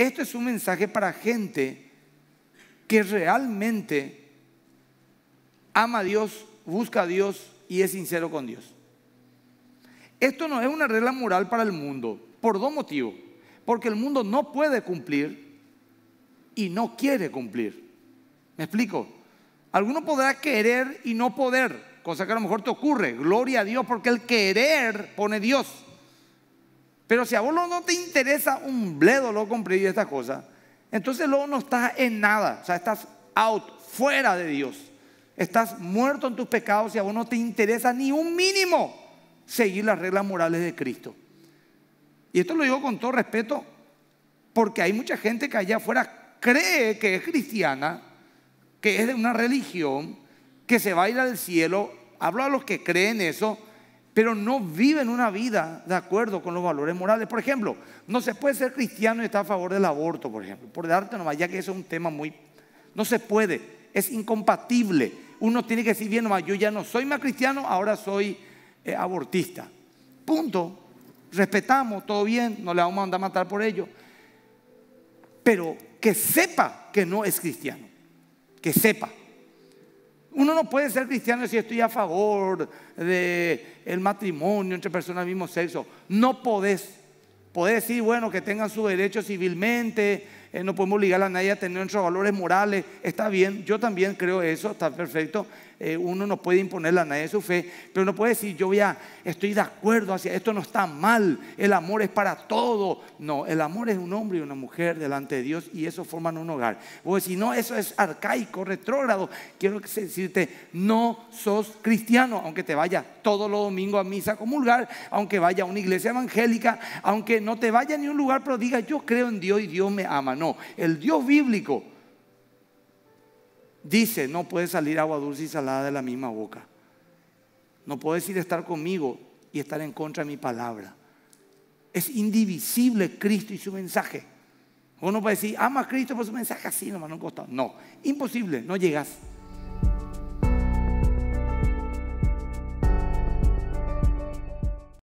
Esto es un mensaje para gente que realmente ama a Dios, busca a Dios y es sincero con Dios. Esto no es una regla moral para el mundo, por dos motivos. Porque el mundo no puede cumplir y no quiere cumplir. ¿Me explico? Alguno podrá querer y no poder, cosa que a lo mejor te ocurre. Gloria a Dios porque el querer pone Dios. Pero si a vos no te interesa un bledo, lo compré y estas cosas, entonces luego no estás en nada, o sea, estás out, fuera de Dios. Estás muerto en tus pecados y a vos no te interesa ni un mínimo seguir las reglas morales de Cristo. Y esto lo digo con todo respeto, porque hay mucha gente que allá afuera cree que es cristiana, que es de una religión, que se baila al cielo. Hablo a los que creen eso, pero no viven una vida de acuerdo con los valores morales. Por ejemplo, no se puede ser cristiano y estar a favor del aborto, por ejemplo, por darte nomás, ya que eso es un tema muy... No se puede, es incompatible. Uno tiene que decir bien nomás, yo ya no soy más cristiano, ahora soy eh, abortista. Punto. Respetamos, todo bien, no le vamos a mandar a matar por ello. Pero que sepa que no es cristiano, que sepa. Uno no puede ser cristiano si estoy a favor del el matrimonio entre personas del mismo sexo. No podés. Podés decir, bueno, que tengan su derecho civilmente, eh, no podemos obligar a nadie a tener nuestros valores morales. Está bien, yo también creo eso, está perfecto. Eh, uno no puede imponerle a nadie su fe, pero no puede decir, yo ya estoy de acuerdo hacia esto, no está mal, el amor es para todo. No, el amor es un hombre y una mujer delante de Dios y eso forma un hogar. porque si no, eso es arcaico, retrógrado. Quiero decirte, no sos cristiano, aunque te vaya todos los domingos a misa como comulgar, aunque vaya a una iglesia evangélica, aunque no te vaya a un lugar, pero diga, yo creo en Dios y Dios me ama no. El Dios bíblico dice, no puede salir agua dulce y salada de la misma boca. No puedes ir a estar conmigo y estar en contra de mi palabra. Es indivisible Cristo y su mensaje. Uno puede decir, ama a Cristo por su mensaje así, nomás no costado. No, imposible, no llegas.